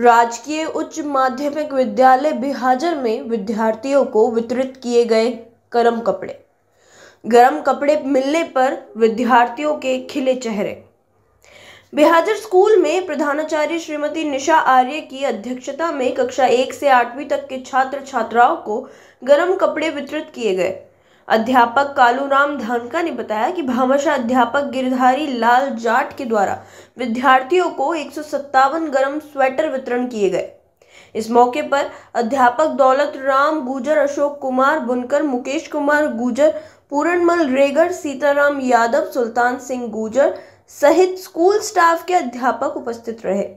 राजकीय उच्च माध्यमिक विद्यालय बिहाजर में विद्यार्थियों को वितरित किए गए गर्म कपड़े गर्म कपड़े मिलने पर विद्यार्थियों के खिले चेहरे बिहाजर स्कूल में प्रधानाचार्य श्रीमती निशा आर्य की अध्यक्षता में कक्षा एक से आठवीं तक के छात्र छात्राओं को गर्म कपड़े वितरित किए गए अध्यापक कालूराम धानका ने बताया कि भामाशाह अध्यापक गिरधारी लाल जाट के द्वारा विद्यार्थियों को एक गर्म स्वेटर वितरण किए गए इस मौके पर अध्यापक दौलत राम गुजर अशोक कुमार बुनकर मुकेश कुमार गुजर पूरणमल रेगर सीताराम यादव सुल्तान सिंह गुजर सहित स्कूल स्टाफ के अध्यापक उपस्थित रहे